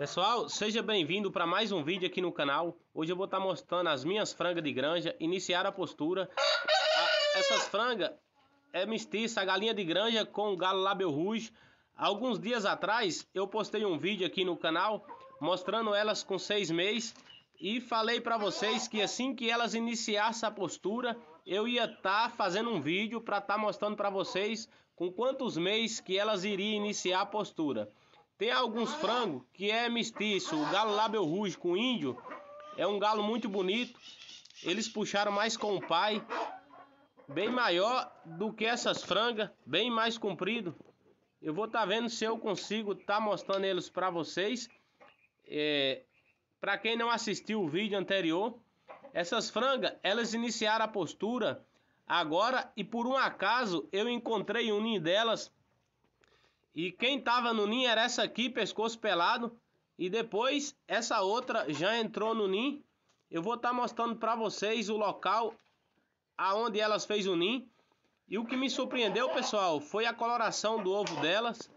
Pessoal, seja bem-vindo para mais um vídeo aqui no canal. Hoje eu vou estar tá mostrando as minhas frangas de granja, iniciar a postura. A, essas frangas é mestiça, a galinha de granja com o galo label rouge. Alguns dias atrás eu postei um vídeo aqui no canal mostrando elas com seis meses e falei para vocês que assim que elas iniciassem a postura, eu ia estar tá fazendo um vídeo para estar tá mostrando para vocês com quantos meses que elas iriam iniciar a postura. Tem alguns frangos que é mestiço. O galo lábio ruge com índio é um galo muito bonito. Eles puxaram mais com o pai, bem maior do que essas frangas, bem mais comprido. Eu vou estar tá vendo se eu consigo estar tá mostrando eles para vocês. É, para quem não assistiu o vídeo anterior, essas frangas, elas iniciaram a postura agora e por um acaso eu encontrei um ninho delas e quem tava no NIM era essa aqui, pescoço pelado. E depois essa outra já entrou no NIM. Eu vou estar tá mostrando para vocês o local aonde elas fez o NIM. E o que me surpreendeu, pessoal, foi a coloração do ovo delas.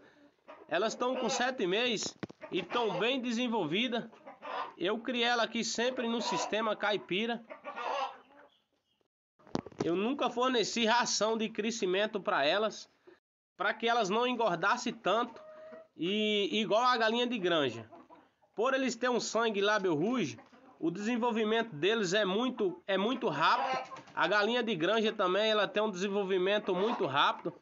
Elas estão com sete meses e estão bem desenvolvidas. Eu criei ela aqui sempre no sistema caipira. Eu nunca forneci ração de crescimento para elas para que elas não engordassem tanto e igual a galinha de granja. Por eles terem um sangue lábio ruge, o desenvolvimento deles é muito, é muito rápido. A galinha de granja também ela tem um desenvolvimento muito rápido.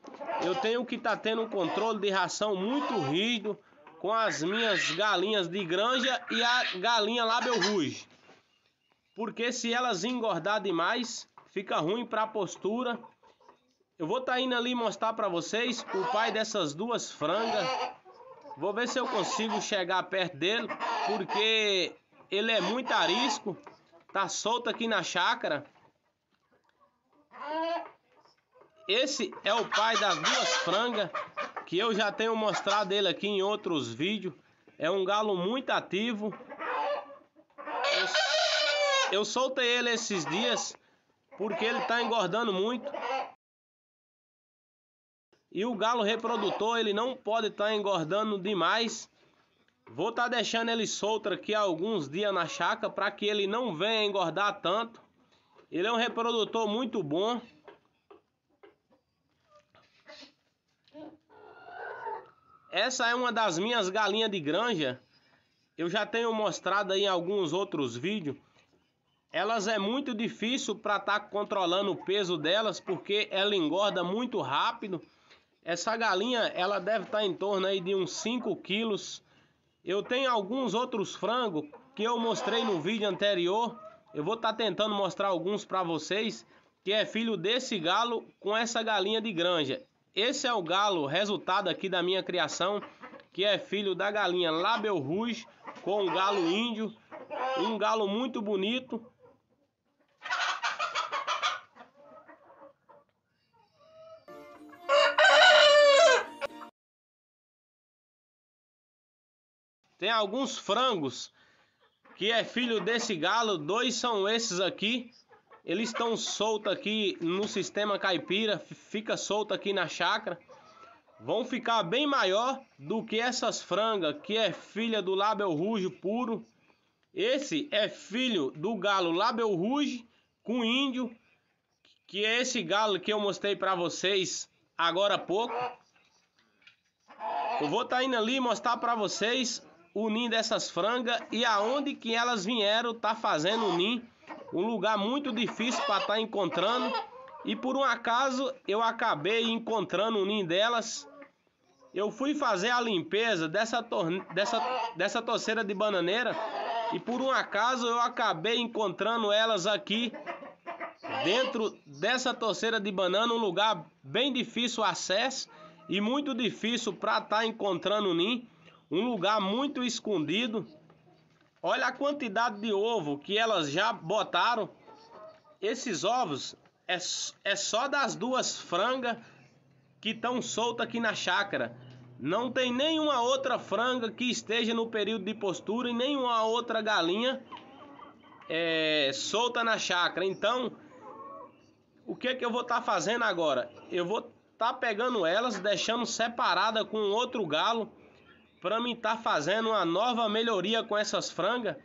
Eu tenho que estar tá tendo um controle de ração muito rígido com as minhas galinhas de granja e a galinha lábio ruge. Porque se elas engordar demais, fica ruim para a postura eu vou estar tá indo ali mostrar para vocês o pai dessas duas frangas. Vou ver se eu consigo chegar perto dele, porque ele é muito arisco. Tá solto aqui na chácara. Esse é o pai das duas frangas, que eu já tenho mostrado ele aqui em outros vídeos. É um galo muito ativo. Eu, soltei ele esses dias, porque ele tá engordando muito. E o galo reprodutor, ele não pode estar tá engordando demais. Vou estar tá deixando ele solto aqui alguns dias na chácara para que ele não venha engordar tanto. Ele é um reprodutor muito bom. Essa é uma das minhas galinhas de granja. Eu já tenho mostrado aí em alguns outros vídeos. Elas é muito difícil para estar tá controlando o peso delas porque ela engorda muito rápido. Essa galinha, ela deve estar tá em torno aí de uns 5 quilos. Eu tenho alguns outros frangos que eu mostrei no vídeo anterior. Eu vou estar tá tentando mostrar alguns para vocês, que é filho desse galo com essa galinha de granja. Esse é o galo resultado aqui da minha criação, que é filho da galinha Label Rouge com o galo índio. Um galo muito bonito, Tem alguns frangos que é filho desse galo, dois são esses aqui. Eles estão soltos aqui no sistema caipira, fica solto aqui na chácara. Vão ficar bem maior do que essas frangas, que é filha do label ruge puro. Esse é filho do galo label ruge com índio, que é esse galo que eu mostrei para vocês agora há pouco. Eu vou estar tá indo ali mostrar para vocês o ninho dessas frangas e aonde que elas vieram tá fazendo o ninho. Um lugar muito difícil para estar tá encontrando. E por um acaso eu acabei encontrando o ninho delas. Eu fui fazer a limpeza dessa, torne... dessa... dessa torceira de bananeira e por um acaso eu acabei encontrando elas aqui dentro dessa torceira de banana, um lugar bem difícil acesso e muito difícil para estar tá encontrando o ninho um lugar muito escondido. Olha a quantidade de ovo que elas já botaram. Esses ovos é, é só das duas frangas que estão soltas aqui na chácara. Não tem nenhuma outra franga que esteja no período de postura e nenhuma outra galinha é, solta na chácara. Então, o que, é que eu vou estar tá fazendo agora? Eu vou estar tá pegando elas, deixando separada com outro galo para mim estar tá fazendo uma nova melhoria com essas frangas.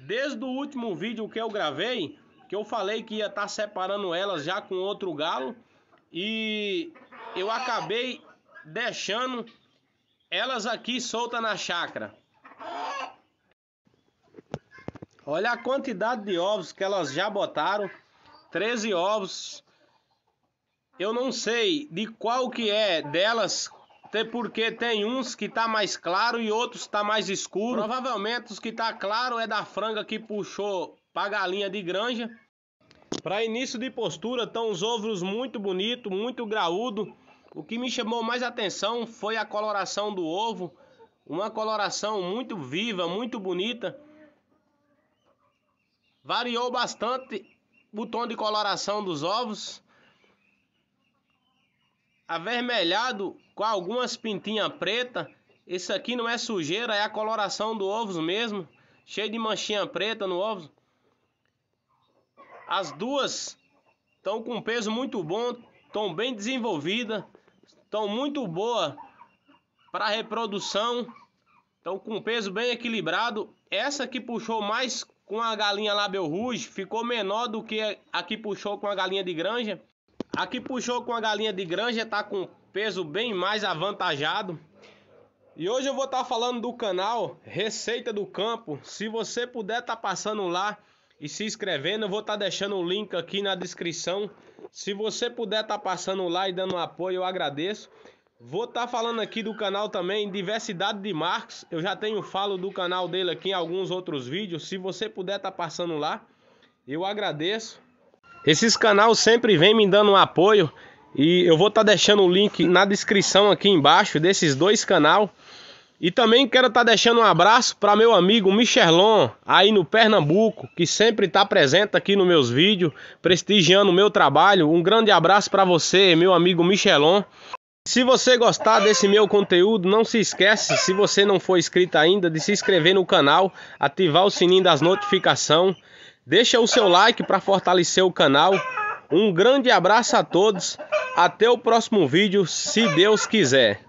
Desde o último vídeo que eu gravei, que eu falei que ia estar tá separando elas já com outro galo, e eu acabei deixando elas aqui soltas na chácara. Olha a quantidade de ovos que elas já botaram, 13 ovos. Eu não sei de qual que é delas até porque tem uns que tá mais claro e outros tá mais escuro. Provavelmente os que tá claro é da franga que puxou pra galinha de granja. Para início de postura, estão os ovos muito bonito, muito graúdo. O que me chamou mais atenção foi a coloração do ovo, uma coloração muito viva, muito bonita. Variou bastante o tom de coloração dos ovos avermelhado com algumas pintinhas preta. Isso aqui não é sujeira, é a coloração do ovos mesmo, cheio de manchinha preta no ovo. As duas estão com peso muito bom, estão bem desenvolvidas, estão muito boa para reprodução, estão com peso bem equilibrado. Essa que puxou mais com a galinha label rouge ficou menor do que a que puxou com a galinha de granja. Aqui puxou com a galinha de granja está com peso bem mais avantajado. E hoje eu vou estar tá falando do canal Receita do Campo. Se você puder estar tá passando lá e se inscrevendo, eu vou estar tá deixando o link aqui na descrição. Se você puder estar tá passando lá e dando um apoio, eu agradeço. Vou estar tá falando aqui do canal também Diversidade de Marcos. Eu já tenho falo do canal dele aqui em alguns outros vídeos. Se você puder estar tá passando lá, eu agradeço. Esses canais sempre vêm me dando um apoio e eu vou estar tá deixando o link na descrição aqui embaixo desses dois canais. E também quero estar tá deixando um abraço para meu amigo Michelon, aí no Pernambuco, que sempre está presente aqui nos meus vídeos, prestigiando o meu trabalho. Um grande abraço para você, meu amigo Michelon. Se você gostar desse meu conteúdo, não se esquece, se você não for inscrito ainda, de se inscrever no canal, ativar o sininho das notificações. Deixa o seu like para fortalecer o canal. Um grande abraço a todos. Até o próximo vídeo, se Deus quiser.